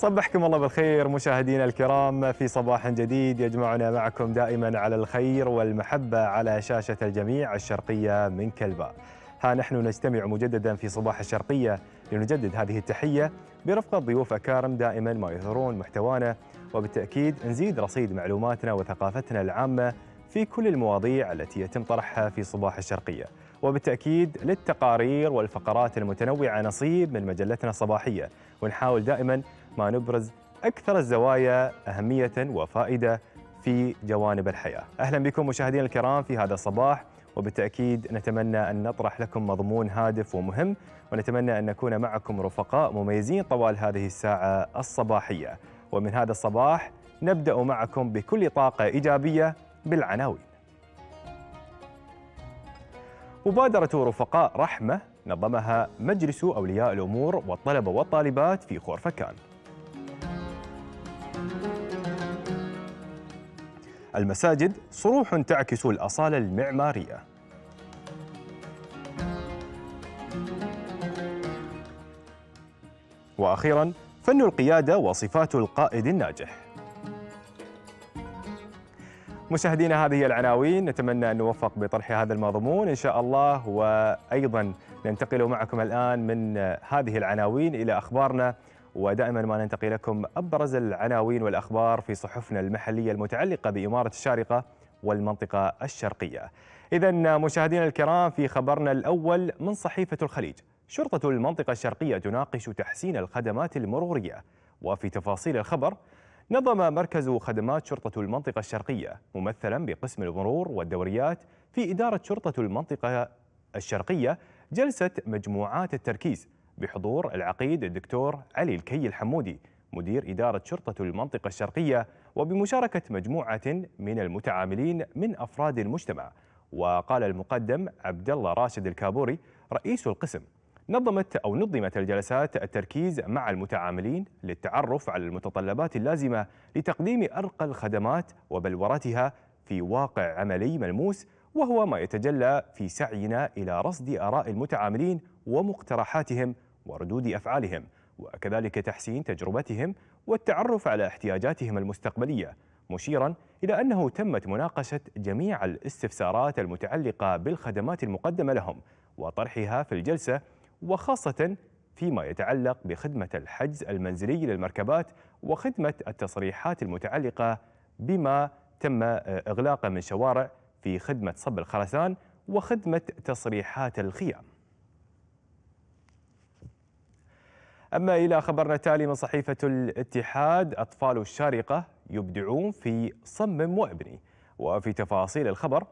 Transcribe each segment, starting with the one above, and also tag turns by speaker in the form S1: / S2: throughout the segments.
S1: صبحكم الله بالخير مشاهدينا الكرام في صباح جديد يجمعنا معكم دائما على الخير والمحبة على شاشة الجميع الشرقية من كلبا. ها نحن نجتمع مجددا في صباح الشرقية لنجدد هذه التحية برفقة ضيوف أكارم دائما ما يثرون محتوانا وبالتأكيد نزيد رصيد معلوماتنا وثقافتنا العامة في كل المواضيع التي يتم طرحها في صباح الشرقية وبالتأكيد للتقارير والفقرات المتنوعة نصيب من مجلتنا الصباحية ونحاول دائما ما نبرز أكثر الزوايا أهمية وفائدة في جوانب الحياة أهلا بكم مشاهدينا الكرام في هذا الصباح وبالتأكيد نتمنى أن نطرح لكم مضمون هادف ومهم ونتمنى أن نكون معكم رفقاء مميزين طوال هذه الساعة الصباحية ومن هذا الصباح نبدأ معكم بكل طاقة إيجابية بالعناوين مبادرة رفقاء رحمة نظمها مجلس أولياء الأمور والطلبة والطالبات في خورفكان المساجد صروح تعكس الأصالة المعمارية وأخيرا فن القيادة وصفات القائد الناجح مشاهدينا هذه العناوين نتمنى أن نوفق بطرح هذا المضمون إن شاء الله وأيضا ننتقل معكم الآن من هذه العناوين إلى أخبارنا ودائما ما ننتقي لكم أبرز العناوين والأخبار في صحفنا المحلية المتعلقة بإمارة الشارقة والمنطقة الشرقية إذا مشاهدينا الكرام في خبرنا الأول من صحيفة الخليج شرطة المنطقة الشرقية تناقش تحسين الخدمات المرورية وفي تفاصيل الخبر نظم مركز خدمات شرطة المنطقة الشرقية ممثلا بقسم المرور والدوريات في إدارة شرطة المنطقة الشرقية جلسة مجموعات التركيز بحضور العقيد الدكتور علي الكي الحمودي مدير إدارة شرطة المنطقة الشرقية وبمشاركة مجموعة من المتعاملين من أفراد المجتمع وقال المقدم عبد الله راشد الكابوري رئيس القسم نظمت أو نظمت الجلسات التركيز مع المتعاملين للتعرف على المتطلبات اللازمة لتقديم أرقى الخدمات وبلورتها في واقع عملي ملموس وهو ما يتجلى في سعينا إلى رصد آراء المتعاملين ومقترحاتهم وردود أفعالهم وكذلك تحسين تجربتهم والتعرف على احتياجاتهم المستقبلية مشيرا إلى أنه تمت مناقشة جميع الاستفسارات المتعلقة بالخدمات المقدمة لهم وطرحها في الجلسة وخاصة فيما يتعلق بخدمة الحجز المنزلي للمركبات وخدمة التصريحات المتعلقة بما تم إغلاقه من شوارع في خدمة صب الخرسان وخدمة تصريحات الخيام أما إلى خبرنا التالي من صحيفة الاتحاد أطفال الشارقة يبدعون في صمم وابني وفي تفاصيل الخبر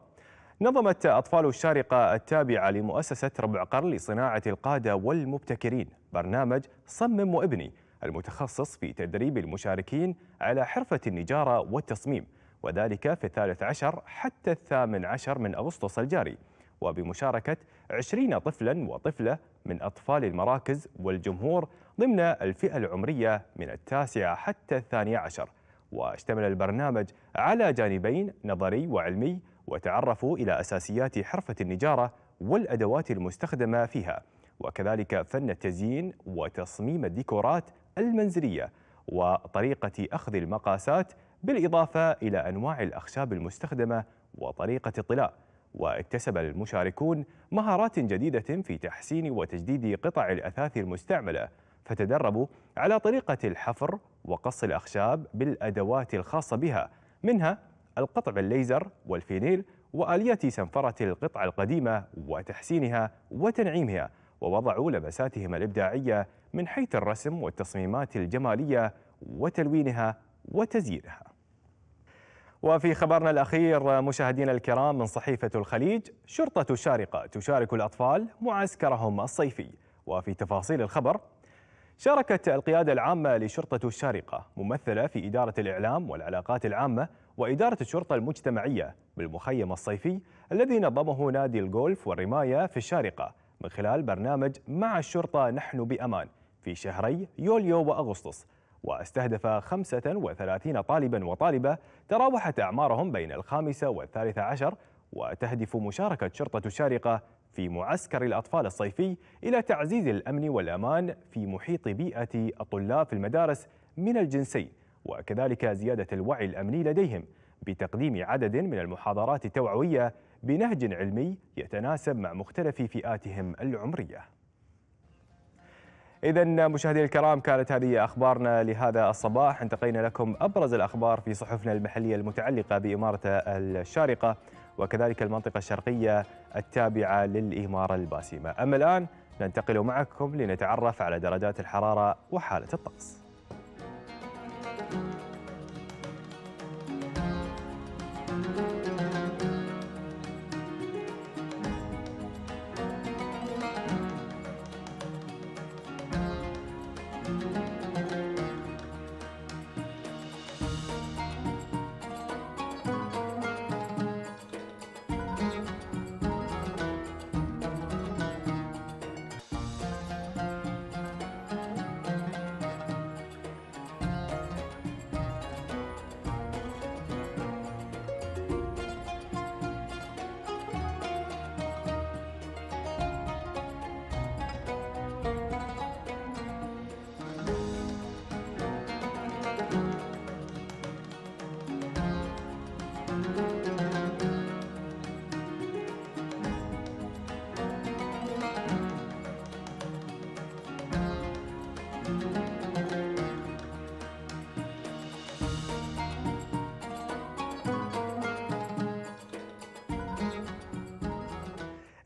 S1: نظمت أطفال الشارقة التابعة لمؤسسة ربع قرن لصناعة القادة والمبتكرين برنامج صمم وابني المتخصص في تدريب المشاركين على حرفة النجارة والتصميم وذلك في الثالث عشر حتى الثامن عشر من أغسطس الجاري وبمشاركة عشرين طفلا وطفلة من أطفال المراكز والجمهور ضمن الفئة العمرية من التاسعة حتى الثاني عشر واشتمل البرنامج على جانبين نظري وعلمي وتعرفوا إلى أساسيات حرفة النجارة والأدوات المستخدمة فيها وكذلك فن التزيين وتصميم الديكورات المنزلية وطريقة أخذ المقاسات بالإضافة إلى أنواع الأخشاب المستخدمة وطريقة الطلاء واكتسب المشاركون مهارات جديدة في تحسين وتجديد قطع الأثاث المستعملة فتدربوا على طريقة الحفر وقص الأخشاب بالأدوات الخاصة بها منها القطع بالليزر والفينيل وآلية سنفرة القطع القديمة وتحسينها وتنعيمها ووضعوا لمساتهم الإبداعية من حيث الرسم والتصميمات الجمالية وتلوينها وتزيينها وفي خبرنا الأخير مشاهدينا الكرام من صحيفة الخليج شرطة الشارقة تشارك الأطفال معسكرهم الصيفي وفي تفاصيل الخبر شاركت القيادة العامة لشرطة الشارقة ممثلة في إدارة الإعلام والعلاقات العامة وإدارة الشرطة المجتمعية بالمخيم الصيفي الذي نظمه نادي الجولف والرماية في الشارقة من خلال برنامج مع الشرطة نحن بأمان في شهري يوليو وأغسطس واستهدف 35 طالبا وطالبة تراوحت أعمارهم بين الخامسة والثالثة عشر وتهدف مشاركة شرطة الشارقة في معسكر الأطفال الصيفي إلى تعزيز الأمن والأمان في محيط بيئة الطلاب في المدارس من الجنسين وكذلك زيادة الوعي الأمني لديهم بتقديم عدد من المحاضرات التوعوية بنهج علمي يتناسب مع مختلف فئاتهم العمرية إذا مشاهدينا الكرام كانت هذه أخبارنا لهذا الصباح انتقينا لكم أبرز الأخبار في صحفنا المحلية المتعلقة بإمارة الشارقة وكذلك المنطقة الشرقية التابعة للإمارة الباسمة أما الآن ننتقل معكم لنتعرف على درجات الحرارة وحالة الطقس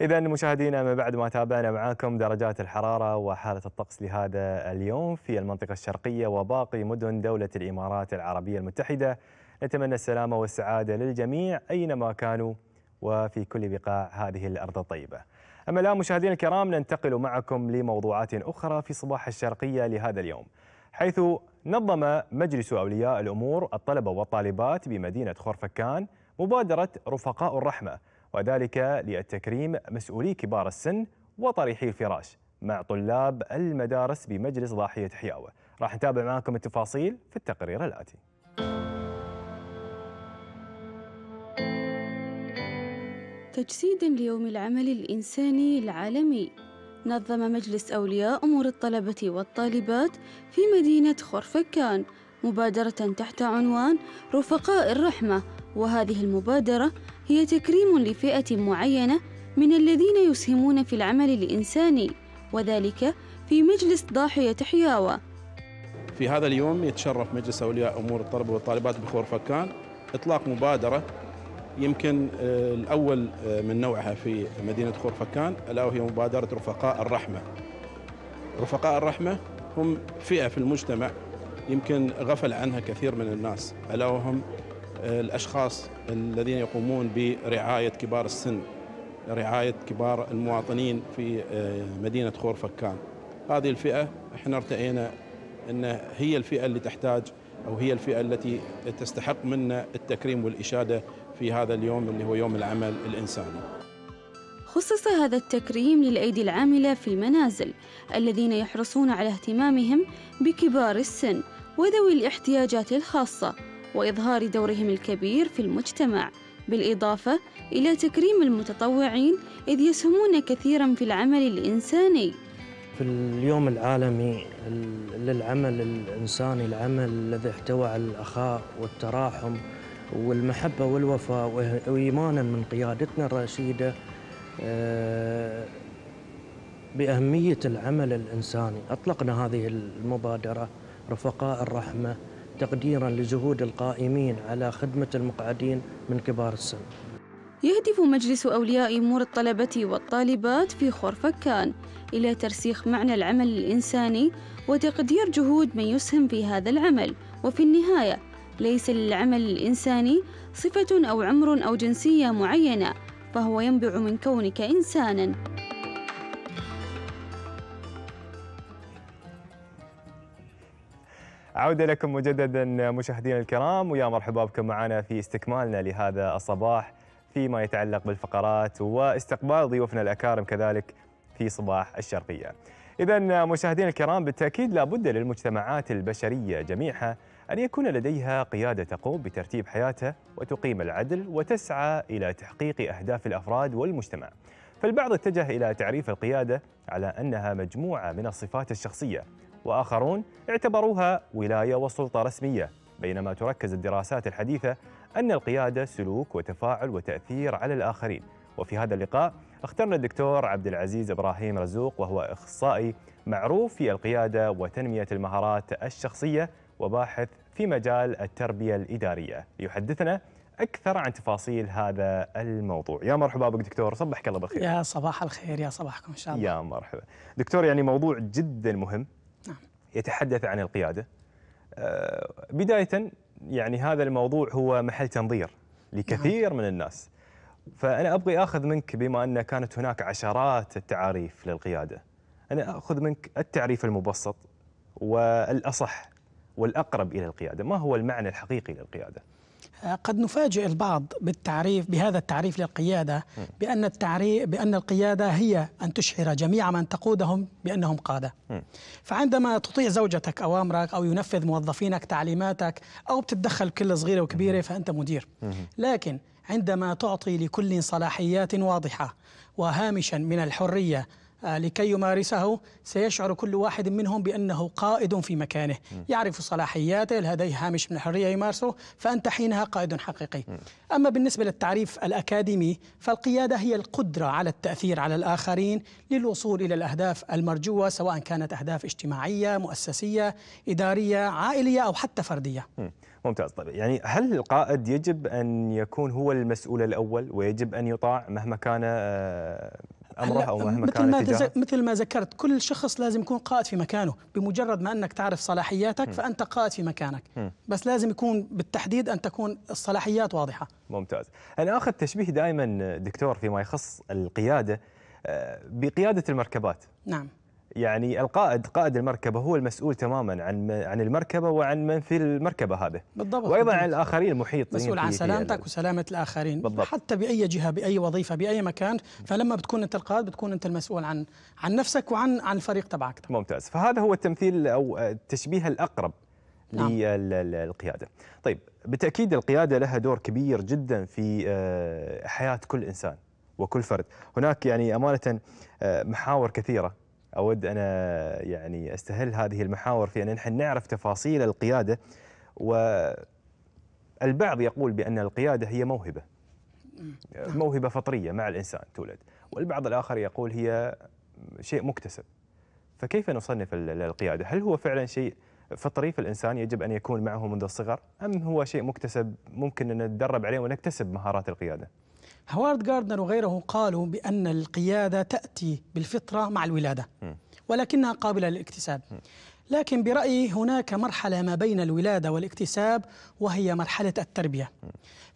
S1: إذا مشاهدينا من بعد ما تابعنا معاكم درجات الحرارة وحالة الطقس لهذا اليوم في المنطقة الشرقية وباقي مدن دولة الإمارات العربية المتحدة نتمنى السلامة والسعادة للجميع أينما كانوا وفي كل بقاع هذه الأرض الطيبة أما الآن مشاهدينا الكرام ننتقل معكم لموضوعات أخرى في صباح الشرقية لهذا اليوم حيث نظم مجلس أولياء الأمور الطلبة والطالبات بمدينة خورفكان مبادرة رفقاء الرحمة وذلك للتكريم مسؤولي كبار السن وطريحي الفراش مع طلاب المدارس بمجلس ضاحية حياوة راح نتابع معكم التفاصيل في التقرير الآتي
S2: تجسيد ليوم العمل الإنساني العالمي نظم مجلس أولياء أمور الطلبة والطالبات في مدينة خرفكان مبادرة تحت عنوان رفقاء الرحمة وهذه المبادرة هي تكريم لفئة معينة من الذين يسهمون في العمل الإنساني وذلك في مجلس ضاحية حياوة
S3: في هذا اليوم يتشرف مجلس أولياء أمور الطلبة والطالبات بخور فكان إطلاق مبادرة يمكن آه، الأول آه، من نوعها في مدينة خور فكان ألا وهي مبادرة رفقاء الرحمة رفقاء الرحمة هم فئة في المجتمع يمكن غفل عنها كثير من الناس ألا وهم الأشخاص الذين يقومون برعاية كبار السن رعاية كبار المواطنين في آه، مدينة خور فكان هذه
S2: الفئة احنا ارتئينا أن هي الفئة اللي تحتاج أو هي الفئة التي تستحق منا التكريم والإشادة في هذا اليوم اللي هو يوم العمل الإنساني خصص هذا التكريم للأيدي العاملة في المنازل الذين يحرصون على اهتمامهم بكبار السن وذوي الاحتياجات الخاصة وإظهار دورهم الكبير في المجتمع بالإضافة إلى تكريم المتطوعين إذ يسهمون كثيرا في العمل الإنساني
S1: في اليوم العالمي للعمل الإنساني العمل الذي احتوى على الأخاء والتراحم والمحبة والوفاء وإيمانا من قيادتنا الرشيدة آه، بأهمية العمل الإنساني أطلقنا هذه المبادرة رفقاء الرحمة تقديرا لجهود القائمين على خدمة المقعدين من كبار السن
S2: يهدف مجلس أولياء أمور الطلبة والطالبات في خورفكان إلى ترسيخ معنى العمل الإنساني وتقدير جهود من يسهم في هذا العمل وفي النهاية ليس للعمل الإنساني صفة أو عمر أو جنسية معينة فهو ينبع من كونك إنساناً
S1: عودة لكم مجددا مشاهدينا الكرام ويا مرحبا بكم معنا في استكمالنا لهذا الصباح فيما يتعلق بالفقرات واستقبال ضيوفنا الأكارم كذلك في صباح الشرقية إذا مشاهدينا الكرام بالتأكيد لابد للمجتمعات البشرية جميعها أن يكون لديها قيادة تقوم بترتيب حياتها وتقيم العدل وتسعى إلى تحقيق أهداف الأفراد والمجتمع فالبعض اتجه إلى تعريف القيادة على أنها مجموعة من الصفات الشخصية وآخرون اعتبروها ولاية وسلطة رسمية بينما تركز الدراسات الحديثة أن القيادة سلوك وتفاعل وتأثير على الآخرين وفي هذا اللقاء اخترنا الدكتور عبد العزيز ابراهيم رزوق وهو اخصائي معروف في القياده وتنميه المهارات الشخصيه وباحث في مجال التربيه الاداريه ليحدثنا اكثر عن تفاصيل هذا الموضوع. يا مرحبا بك دكتور صبحك الله بالخير. يا
S3: صباح الخير يا صباحكم ان شاء الله. يا
S1: مرحبا. دكتور يعني موضوع جدا مهم يتحدث عن القيادة آه، بداية يعني هذا الموضوع هو محل تنظير لكثير نعم. من الناس فأنا أبغي أخذ منك بما أن كانت هناك عشرات التعاريف للقيادة أنا أخذ منك التعريف المبسط والأصح والأقرب إلى القيادة ما هو المعنى الحقيقي للقيادة؟
S3: قد نفاجئ البعض بالتعريف بهذا التعريف للقيادة بأن التعريف بأن القيادة هي أن تشعر جميع من تقودهم بأنهم قادة. فعندما تطيع زوجتك أوامرك أو ينفذ موظفينك تعليماتك أو بتتدخل كل صغيرة وكبيرة فأنت مدير. لكن عندما تعطي لكل صلاحيات واضحة وهامشا من الحرية آه، لكي يمارسه سيشعر كل واحد منهم بأنه قائد في مكانه يعرف صلاحياته لديه هامش من الحرية يمارسه فأنت حينها قائد حقيقي أما بالنسبة للتعريف الأكاديمي فالقيادة هي القدرة على التأثير على الآخرين للوصول إلى الأهداف المرجوة سواء كانت أهداف اجتماعية مؤسسية إدارية عائلية أو حتى فردية
S1: ممتاز طيب يعني هل القائد يجب أن يكون هو المسؤول الأول ويجب أن يطاع مهما كان آه، امره او مهما مثل كان ما تز...
S3: مثل ما ذكرت كل شخص لازم يكون قائد في مكانه بمجرد ما انك تعرف صلاحياتك م. فانت قائد في مكانك م. بس لازم يكون بالتحديد ان تكون الصلاحيات واضحه
S1: ممتاز انا اخذ تشبيه دائما دكتور فيما يخص القياده آه، بقياده المركبات نعم يعني القائد قائد المركبه هو المسؤول تماما عن عن المركبه وعن من في المركبه هذه بالضبط وايضا عن الاخرين المحيطين مسؤول عن سلامتك
S3: وسلامه الاخرين بالضبط. حتى باي جهه باي وظيفه باي مكان فلما بتكون انت القائد بتكون انت المسؤول عن عن نفسك وعن عن الفريق تبعك ممتاز
S1: فهذا هو التمثيل او التشبيه الاقرب نعم. للقياده طيب بالتاكيد القياده لها دور كبير جدا في آه، حياه كل انسان وكل فرد هناك يعني امانه آه، محاور كثيره اود انا يعني استهل هذه المحاور في ان نحن نعرف تفاصيل القياده والبعض يقول بان القياده هي موهبه نعم. موهبه فطريه مع الانسان تولد والبعض الاخر يقول هي شيء مكتسب فكيف نصنف القياده هل هو فعلا شيء فطري في الانسان يجب ان يكون معه منذ الصغر ام هو شيء مكتسب ممكن ان نتدرب عليه ونكتسب مهارات القياده هوارد جاردنر وغيره
S3: قالوا بأن القيادة تأتي بالفطرة مع الولادة ولكنها قابلة للاكتساب لكن برأيي هناك مرحلة ما بين الولادة والاكتساب وهي مرحلة التربية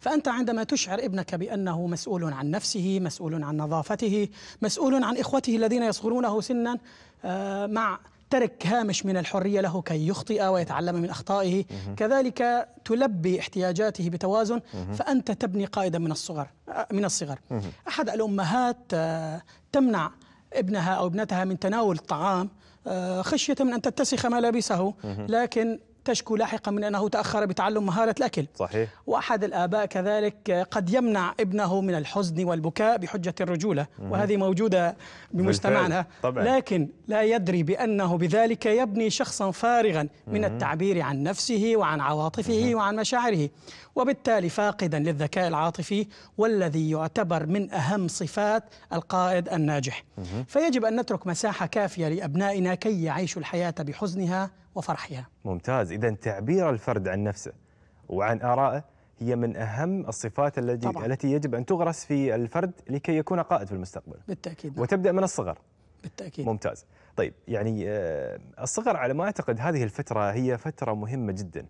S3: فأنت عندما تشعر ابنك بأنه مسؤول عن نفسه مسؤول عن نظافته مسؤول عن إخوته الذين يصغرونه سنا آه، مع ترك هامش من الحرية له كي يخطئ ويتعلم من أخطائه كذلك تلبي احتياجاته بتوازن فأنت تبني قائدا من الصغر آه، من الصغر أحد الأمهات آه، تمنع ابنها أو ابنتها من تناول الطعام آه، خشية من أن تتسخ ملابسه لكن تشكو لاحقا من أنه تأخر بتعلم مهارة الأكل صحيح وأحد الآباء كذلك قد يمنع ابنه من الحزن والبكاء بحجة الرجولة وهذه موجودة بمجتمعنا لكن لا يدري بأنه بذلك يبني شخصا فارغا من التعبير عن نفسه وعن عواطفه وعن مشاعره وبالتالي فاقدا للذكاء العاطفي والذي يعتبر من أهم صفات القائد الناجح فيجب أن نترك مساحة كافية لأبنائنا كي يعيشوا الحياة بحزنها وفرحها
S1: ممتاز إذا تعبير الفرد عن نفسه وعن آرائه هي من أهم الصفات التي طبعا. التي يجب أن تغرس في الفرد لكي يكون قائد في المستقبل بالتأكيد وتبدأ من الصغر بالتأكيد ممتاز طيب يعني آه، الصغر على ما أعتقد هذه الفترة هي فترة مهمة جدا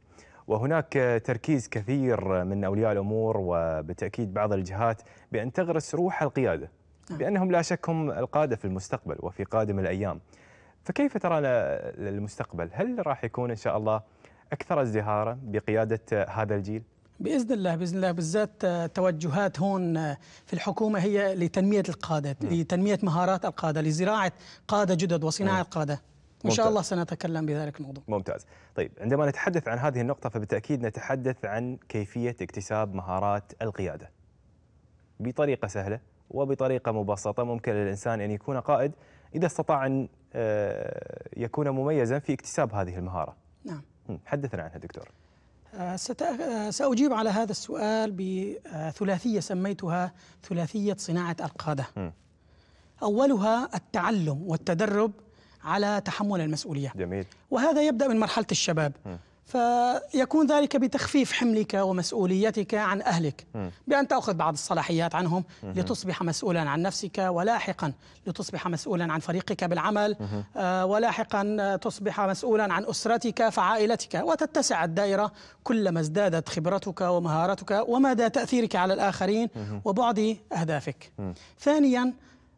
S1: وهناك تركيز كثير من أولياء الأمور وبالتأكيد بعض الجهات بأن تغرس روح القيادة نعم. بأنهم لا شك هم القادة في المستقبل وفي قادم الأيام فكيف ترى المستقبل؟ هل راح يكون ان شاء الله اكثر ازدهارا بقياده هذا الجيل؟
S3: باذن الله باذن الله بالذات توجهات هون في الحكومه هي لتنميه القاده، نعم. لتنميه مهارات القاده، لزراعه قاده جدد وصناعه م. نعم. ممتاز. إن شاء الله سنتكلم بذلك الموضوع
S1: ممتاز طيب عندما نتحدث عن هذه النقطة فبالتأكيد نتحدث عن كيفية اكتساب مهارات القيادة بطريقة سهلة وبطريقة مبسطة ممكن للإنسان أن يكون قائد إذا استطاع أن آه، يكون مميزا في اكتساب هذه المهارة نعم حدثنا عنها دكتور
S3: آه، آه، سأجيب على هذا السؤال بثلاثية سميتها ثلاثية صناعة القادة أولها التعلم والتدرب على تحمل المسؤولية جميل وهذا يبدأ من مرحلة الشباب م. فيكون ذلك بتخفيف حملك ومسؤوليتك عن أهلك بأن تأخذ بعض الصلاحيات عنهم لتصبح مسؤولا عن نفسك ولاحقا لتصبح مسؤولا عن فريقك بالعمل آه، ولاحقا تصبح مسؤولا عن أسرتك فعائلتك وتتسع الدائرة كلما ازدادت خبرتك ومهارتك ومدى تأثيرك على الآخرين وبعد أهدافك ثانيا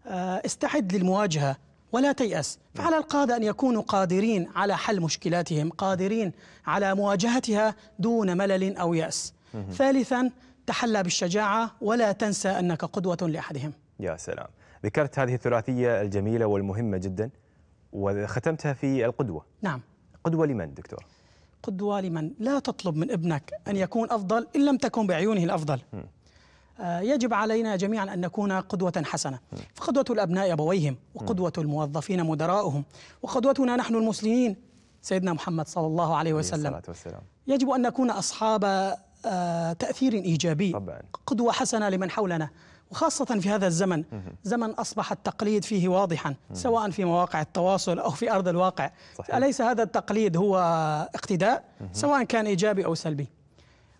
S3: آه، استعد للمواجهة ولا تيأس فعلى القادة أن يكونوا قادرين على حل مشكلاتهم قادرين على مواجهتها دون ملل أو يأس ثالثا تحلى بالشجاعة ولا تنسى أنك قدوة لأحدهم
S1: يا سلام ذكرت هذه الثلاثية الجميلة والمهمة جدا وختمتها في القدوة نعم قدوة لمن دكتور؟
S3: قدوة لمن لا تطلب من ابنك أن يكون أفضل إن لم تكن بعيونه الأفضل م. آه، يجب علينا جميعا أن نكون قدوة حسنة فقدوة الأبناء أبويهم وقدوة الموظفين مدراؤهم وقدوتنا نحن المسلمين سيدنا محمد صلى الله عليه وسلم يجب أن نكون أصحاب آه، تأثير إيجابي قدوة حسنة لمن حولنا وخاصة في هذا الزمن زمن أصبح التقليد فيه واضحا سواء في مواقع التواصل أو في أرض الواقع صحيح. أليس هذا التقليد هو اقتداء سواء كان إيجابي أو سلبي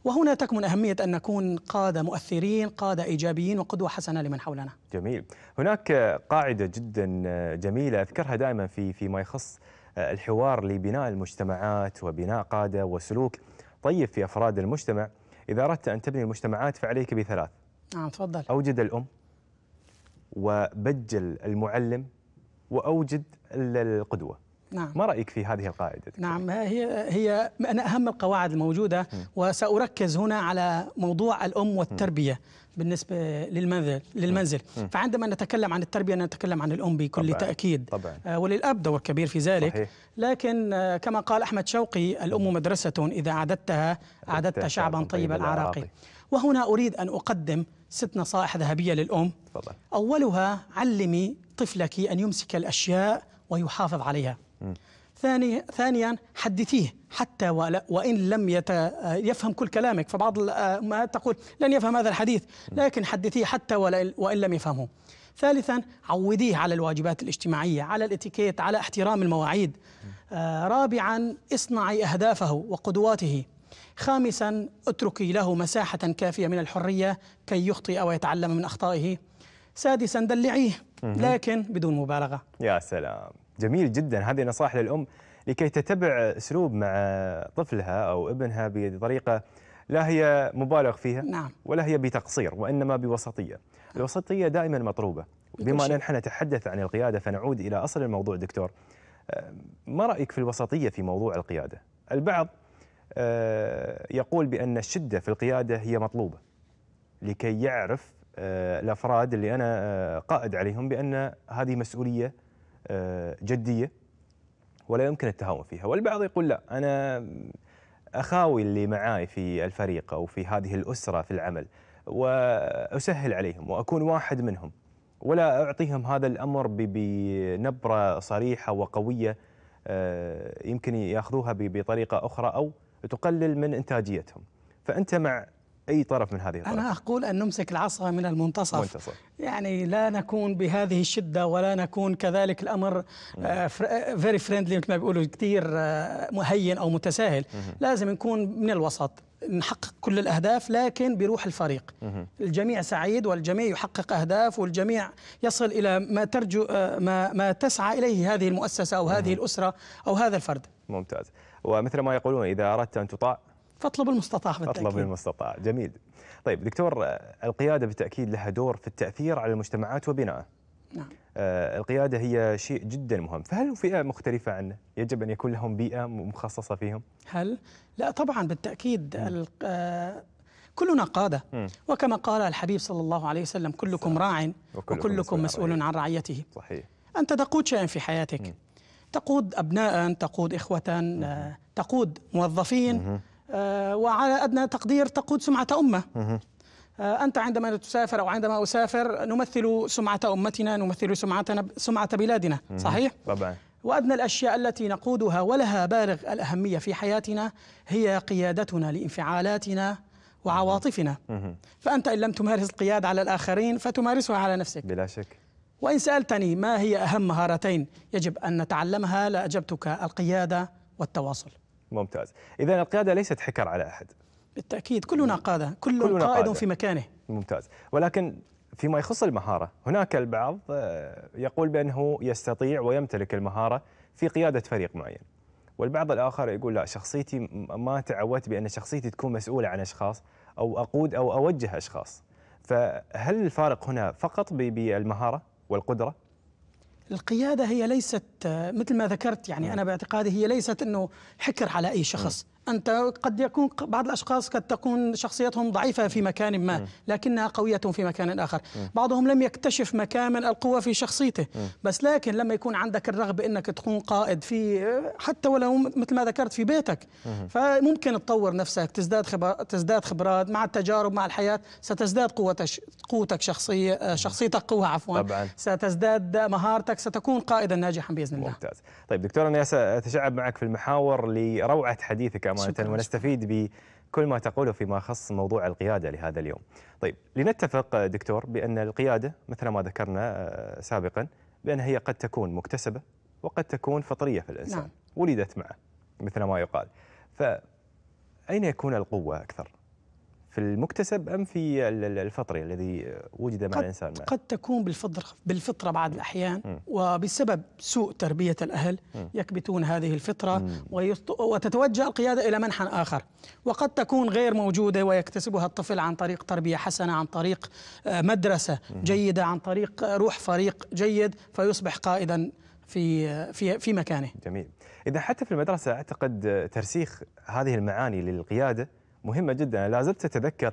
S3: وهنا تكمن أهمية أن نكون قادة مؤثرين قادة إيجابيين وقدوة حسنة لمن حولنا
S1: جميل هناك قاعدة جدا جميلة أذكرها دائما في فيما يخص آه، الحوار لبناء المجتمعات وبناء قادة وسلوك طيب في أفراد المجتمع إذا أردت أن تبني المجتمعات فعليك بثلاث نعم آه، تفضل أوجد الأم وبجل المعلم وأوجد القدوة نعم. ما رأيك في هذه القاعدة؟ دكتور؟
S3: نعم هي هي من أهم القواعد الموجودة وسأركز هنا على موضوع الأم والتربية بالنسبة للمنزل للمنزل فعندما نتكلم عن التربية نتكلم عن الأم بكل طبعًا. تأكيد طبعًا. آه، وللأب دور كبير في ذلك صحيح. لكن آه، كما قال أحمد شوقي الأم مدرسة إذا عددتها أعددت شعبا طيب العراقي وهنا أريد أن أقدم ست نصائح ذهبية للأم طبعًا. أولها علمي طفلك أن يمسك الأشياء ويحافظ عليها ثاني ثانيا حدثيه حتى وان لم يت يفهم كل كلامك فبعض آه، ما تقول لن يفهم هذا الحديث لكن حدثيه حتى وان لم يفهمه ثالثا عوديه على الواجبات الاجتماعيه على الاتيكيت على احترام المواعيد آه، رابعا اصنعي اهدافه وقدواته خامسا اتركي له مساحه كافيه من الحريه كي يخطئ ويتعلم من اخطائه سادسا دلعيه لكن بدون مبالغه
S1: يا سلام جميل جدا هذه نصائح للأم لكي تتبع أسلوب مع طفلها أو ابنها بطريقة لا هي مبالغ فيها نعم. ولا هي بتقصير وإنما بوسطية الوسطية دائما مطلوبة بما أن نحن نتحدث عن القيادة فنعود إلى أصل الموضوع دكتور ما رأيك في الوسطية في موضوع القيادة البعض أه، يقول بأن الشدة في القيادة هي مطلوبة لكي يعرف أه، الأفراد اللي أنا أه، قائد عليهم بأن هذه مسؤولية آه، جديه ولا يمكن التهاون فيها والبعض يقول لا انا اخاوي اللي معاي في الفريق او في هذه الاسره في العمل واسهل عليهم واكون واحد منهم ولا اعطيهم هذا الامر بنبره صريحه وقويه آه، يمكن ياخذوها بطريقه اخرى او تقلل من انتاجيتهم فانت مع أي طرف من هذه الطرف أنا
S3: أقول أن نمسك العصا من المنتصف منتصف. يعني لا نكون بهذه الشدة ولا نكون كذلك الأمر فيري آه، فريندلي نعم. آه، مثل ما بيقولوا كثير آه، مهين أو متساهل مم. لازم نكون من الوسط نحقق كل الأهداف لكن بروح الفريق مم. الجميع سعيد والجميع يحقق أهداف والجميع يصل إلى ما, ترجو ما, ما تسعى إليه هذه المؤسسة أو هذه مم. الأسرة أو
S1: هذا الفرد ممتاز ومثل ما يقولون إذا أردت أن تطاع فاطلب المستطاع بالتأكيد اطلب المستطاع جميل طيب دكتور القيادة بالتأكيد لها دور في التأثير على المجتمعات وبنائه نعم آه القيادة هي شيء جدا مهم فهل فئة مختلفة عنه يجب أن يكون لهم بيئة مخصصة فيهم
S3: هل لا طبعا بالتأكيد آه، كلنا قادة مم. وكما قال الحبيب صلى الله عليه وسلم كلكم راع وكلكم, وكلكم مسؤول عن, رعيته صحيح أنت تقود شيئا في حياتك مم. تقود أبناء تقود إخوة آه، تقود موظفين آه، وعلى أدنى تقدير تقود سمعة أمة آه، أنت عندما تسافر أو عندما أسافر نمثل سمعة أمتنا نمثل سمعتنا سمعة بلادنا صحيح؟ طبعا وأدنى الأشياء التي نقودها ولها بالغ الأهمية في حياتنا هي قيادتنا لانفعالاتنا وعواطفنا فأنت إن لم تمارس القيادة على الآخرين فتمارسها على نفسك بلا شك وإن سألتني ما هي أهم مهارتين يجب أن نتعلمها لأجبتك القيادة والتواصل
S1: ممتاز إذا القيادة ليست حكر على أحد
S3: بالتأكيد كلنا قادة كل كلنا قائد قادة. في
S1: مكانه ممتاز ولكن فيما يخص المهارة هناك البعض آه، يقول بأنه يستطيع ويمتلك المهارة في قيادة فريق معين والبعض الآخر يقول لا شخصيتي ما تعودت بأن شخصيتي تكون مسؤولة عن أشخاص أو أقود أو أوجه أشخاص فهل الفارق هنا فقط بالمهارة والقدرة؟
S3: القياده هي ليست آه، مثل ما ذكرت يعني نعم. انا باعتقادي هي ليست انه حكر على اي نعم. شخص أنت قد يكون بعض الأشخاص قد تكون شخصيتهم ضعيفة في مكان ما لكنها قوية في مكان آخر بعضهم لم يكتشف مكامن القوة في شخصيته بس لكن لما يكون عندك الرغبة أنك تكون قائد في حتى ولو مثل ما ذكرت في بيتك فممكن تطور نفسك تزداد تزداد خبرات مع التجارب مع الحياة ستزداد قوتك قوتك شخصية آه، شخصيتك قوة عفوا طبعا. ستزداد مهارتك ستكون قائدا ناجحا بإذن الله
S1: ممتاز طيب دكتور أنا أتشعب معك في المحاور لروعة حديثك أمام أمانة ونستفيد بكل ما تقوله فيما يخص موضوع القيادة لهذا اليوم طيب لنتفق دكتور بأن القيادة مثل ما ذكرنا آه، سابقا بأن هي قد تكون مكتسبة وقد تكون فطرية في الإنسان نعم. ولدت معه مثل ما يقال فأين يكون القوة أكثر؟ في المكتسب أم في الفطري الذي وجد مع الإنسان قد
S3: تكون بالفطرة بالفطرة بعض الأحيان م. وبسبب سوء تربية الأهل م. يكبتون هذه الفطرة وتتوجه القيادة إلى منحى آخر وقد تكون غير موجودة ويكتسبها الطفل عن طريق تربية حسنة عن طريق آه، مدرسة م. جيدة عن طريق آه، روح فريق جيد فيصبح قائدا في آه، في في مكانه
S1: جميل اذا حتى في المدرسه اعتقد ترسيخ هذه المعاني للقياده مهمه جدا لا زلت اتذكر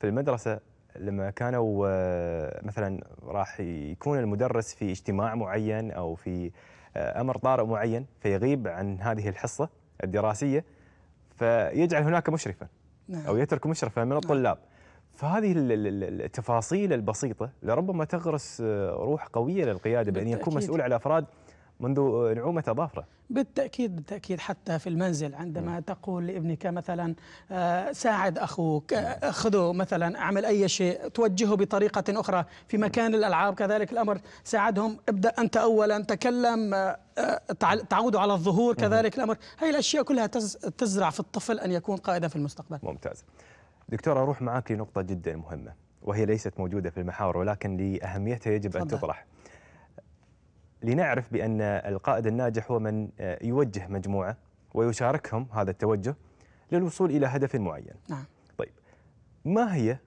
S1: في المدرسه لما كانوا آه، مثلا راح يكون المدرس في اجتماع معين او في آه، امر طارئ معين فيغيب عن هذه الحصه الدراسيه فيجعل هناك مشرفا او نعم. يترك مشرفا من نعم. الطلاب فهذه التفاصيل البسيطه لربما تغرس آه، روح قويه للقياده بان يكون مسؤول على افراد منذ نعومة أظافره
S3: بالتأكيد بالتأكيد حتى في المنزل عندما نعم. تقول لابنك مثلا آه، ساعد أخوك آه، نعم. خذه مثلا أعمل أي شيء توجهه بطريقة أخرى في مكان الألعاب كذلك الأمر ساعدهم ابدأ أنت أولا تكلم آه، تعود على الظهور كذلك الأمر هذه الأشياء كلها تزرع في الطفل أن يكون قائدا في المستقبل ممتاز
S1: دكتورة أروح معك لنقطة جدا مهمة وهي ليست موجودة في المحاور ولكن لأهميتها يجب أن تطرح لنعرف بأن القائد الناجح هو من آه، يوجه مجموعة ويشاركهم هذا التوجه للوصول إلى هدف معين نعم. طيب ما هي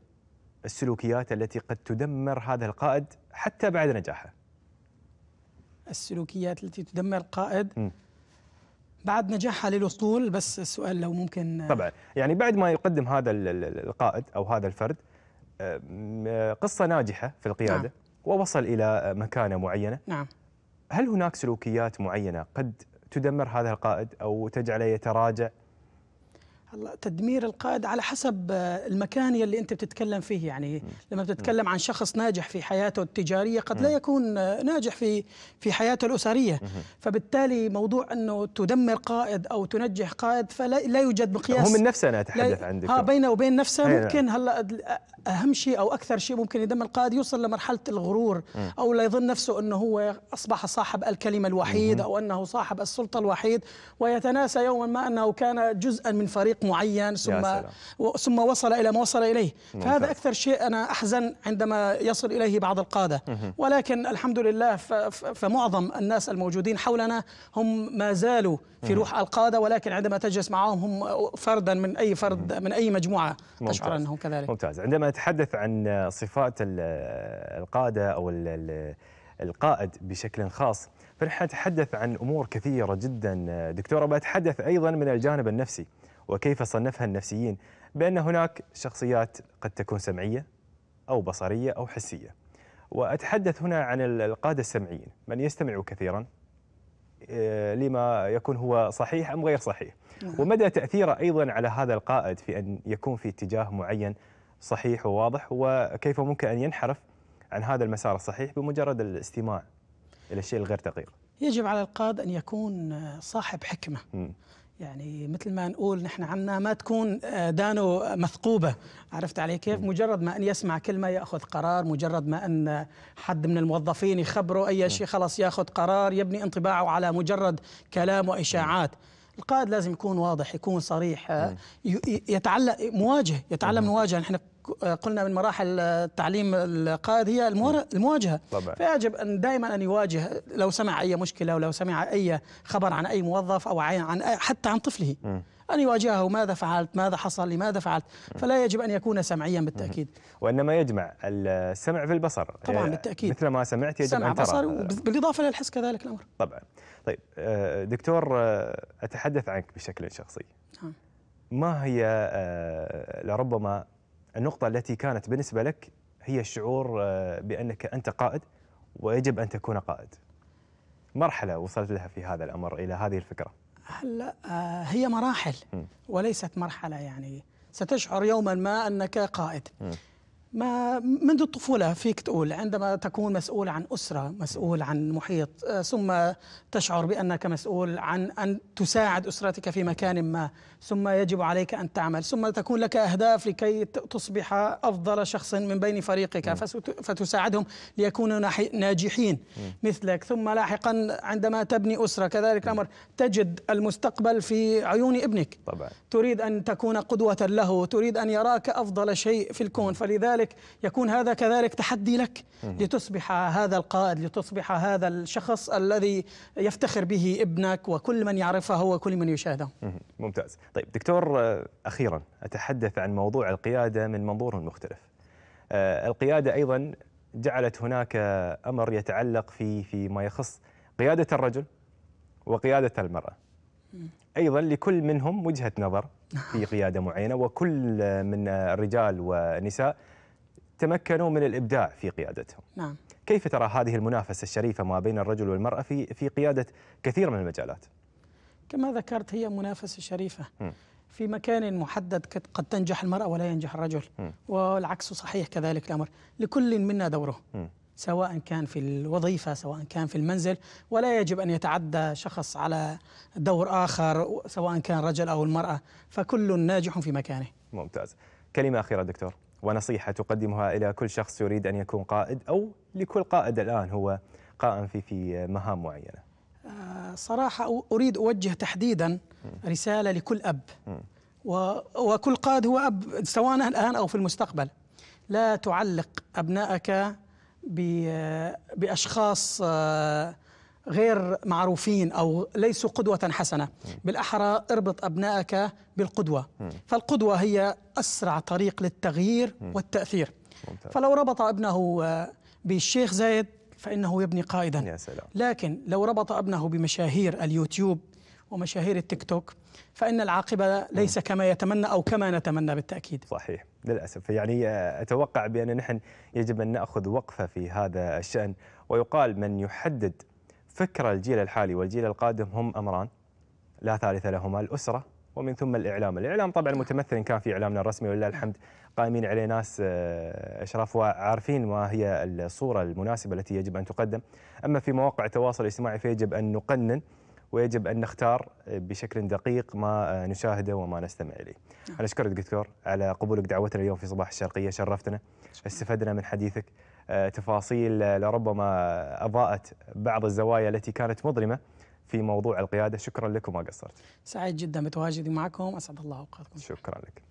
S1: السلوكيات التي قد تدمر هذا القائد حتى بعد نجاحه السلوكيات التي تدمر القائد
S3: بعد نجاحها للوصول بس السؤال لو ممكن آه،
S1: طبعا يعني بعد ما يقدم هذا القائد او هذا الفرد آه، قصه ناجحه في القياده نعم. ووصل الى مكانه معينه نعم هل هناك سلوكيات معينه قد تدمر هذا القائد او تجعله يتراجع
S3: هلا تدمير القائد على حسب آه، المكان اللي انت بتتكلم فيه يعني لما بتتكلم عن شخص ناجح في حياته التجاريه قد لا يكون آه، ناجح في في حياته الاسريه فبالتالي موضوع انه تدمر قائد او تنجح قائد فلا لا يوجد مقياس هو من نفسه انا اتحدث عندك ها آه، بينه وبين نفسه أيوة. ممكن هلا اهم شيء او اكثر شيء ممكن يدمر القائد يوصل لمرحله الغرور او ليظن نفسه انه هو اصبح صاحب الكلمه الوحيد او انه صاحب السلطه الوحيد ويتناسى يوما ما انه كان جزءا من فريق فريق معين ثم ثم وصل الى ما وصل اليه ممتاز. فهذا اكثر شيء انا احزن عندما يصل اليه بعض القاده ولكن الحمد لله فمعظم الناس الموجودين حولنا هم ما زالوا في روح القاده ولكن عندما تجلس معهم هم فردا من اي فرد من اي مجموعه ممتاز. تشعر انهم
S1: كذلك ممتاز عندما اتحدث عن صفات القاده او القائد بشكل خاص فنحن نتحدث عن امور كثيره جدا دكتوره بتحدث ايضا من الجانب النفسي وكيف صنفها النفسيين بأن هناك شخصيات قد تكون سمعية أو بصرية أو حسية وأتحدث هنا عن القادة السمعيين من يستمع كثيرا آه، لما يكون هو صحيح أم غير صحيح نعم. ومدى تأثيره أيضا على هذا القائد في أن يكون في اتجاه معين صحيح وواضح وكيف ممكن أن ينحرف عن هذا المسار الصحيح بمجرد الاستماع إلى الشيء الغير دقيق
S3: يجب على القائد أن يكون صاحب حكمة م. يعني مثل ما نقول نحن عنا ما تكون آه، دانو مثقوبة عرفت علي كيف مجرد ما أن يسمع كلمة يأخذ قرار مجرد ما أن حد من الموظفين يخبره أي شيء خلاص يأخذ قرار يبني انطباعه على مجرد كلام وإشاعات القائد لازم يكون واضح يكون صريح آه، يتعلم مواجه يتعلم مواجهة نحن قلنا من مراحل التعليم القائد هي المواجهه طبعا. فيجب ان دائما ان يواجه لو سمع اي مشكله ولو سمع اي خبر عن اي موظف او عن حتى عن طفله م. أن يواجهه ماذا فعلت ماذا حصل لماذا فعلت فلا يجب
S1: أن يكون سمعيا بالتأكيد وإنما يجمع السمع في البصر طبعا آه، بالتأكيد مثل ما سمعت يجب سمع أن ترى بصر
S3: بالإضافة للحس كذلك الأمر
S1: طبعا طيب آه، دكتور آه، أتحدث عنك بشكل شخصي نعم. ما هي لربما النقطة التي كانت بالنسبة لك هي الشعور آه، بأنك أنت قائد ويجب أن تكون قائد مرحلة وصلت لها في هذا الأمر إلى هذه الفكرة
S3: هلا آه، هي مراحل وليست مرحلة يعني ستشعر يوما ما أنك قائد م. ما منذ الطفولة فيك تقول عندما تكون مسؤول عن أسرة مسؤول عن محيط آه، ثم تشعر بأنك مسؤول عن أن تساعد أسرتك في مكان ما ثم يجب عليك أن تعمل ثم تكون لك أهداف لكي تصبح أفضل شخص من بين فريقك نعم. فتساعدهم ليكونوا ناجحين نعم. مثلك ثم لاحقا عندما تبني أسرة كذلك الأمر نعم. تجد المستقبل في عيون ابنك طبعا. تريد أن تكون قدوة له تريد أن يراك أفضل شيء في الكون فلذلك ذلك يكون هذا كذلك تحدي لك لتصبح هذا القائد لتصبح هذا الشخص الذي يفتخر به ابنك وكل من يعرفه وكل من يشاهده
S1: ممتاز طيب دكتور آه، أخيرا أتحدث عن موضوع القيادة من منظور مختلف آه، القيادة أيضا جعلت هناك أمر يتعلق في فيما يخص قيادة الرجل وقيادة المرأة ايضا لكل منهم وجهه نظر في قياده معينه وكل من الرجال والنساء تمكنوا من الإبداع في قيادتهم نعم. كيف ترى هذه المنافسة الشريفة ما بين الرجل والمرأة في, في قيادة كثير من المجالات
S3: كما ذكرت هي منافسة شريفة م. في مكان محدد قد تنجح المرأة ولا ينجح الرجل م. والعكس صحيح كذلك الأمر لكل منا دوره م. سواء كان في الوظيفة سواء كان في المنزل ولا يجب أن يتعدى شخص على دور آخر سواء كان رجل أو المرأة فكل ناجح في مكانه
S1: ممتاز كلمة أخيرة دكتور ونصيحة تقدمها إلى كل شخص يريد أن يكون قائد أو لكل قائد الآن هو قائم في في مهام معينة
S3: آه، صراحة أريد أوجه تحديدا رسالة لكل أب وكل قائد هو أب سواء الآن أو في المستقبل لا تعلق أبنائك بأشخاص آه، غير معروفين أو ليسوا قدوة حسنة بالأحرى اربط أبنائك بالقدوة فالقدوة هي أسرع طريق للتغيير والتأثير فلو ربط ابنه آه، بالشيخ زايد فإنه يبني قائدا يا سلام. لكن لو ربط ابنه بمشاهير اليوتيوب ومشاهير التيك توك فإن العاقبة ليس كما يتمنى أو كما نتمنى بالتأكيد صحيح
S1: للأسف يعني آه، أتوقع بأن نحن يجب أن نأخذ وقفة في هذا الشأن ويقال من يحدد فكرة الجيل الحالي والجيل القادم هم أمران لا ثالث لهما الأسرة ومن ثم الإعلام الإعلام طبعا متمثل إن كان في إعلامنا الرسمي ولله الحمد قائمين عليه ناس آه، أشراف وعارفين ما هي الصورة المناسبة التي يجب أن تقدم أما في مواقع التواصل الاجتماعي فيجب أن نقنن ويجب أن نختار آه، بشكل دقيق ما آه، نشاهده وما نستمع إليه أنا أشكرك دكتور على قبولك دعوتنا اليوم في صباح الشرقية شرفتنا استفدنا من حديثك آه، تفاصيل آه، لربما أضاءت بعض الزوايا التي كانت مظلمة في موضوع القيادة شكرا لكم ما قصرت
S3: سعيد جدا بتواجدي معكم أسعد الله أوقاتكم
S1: شكرا لك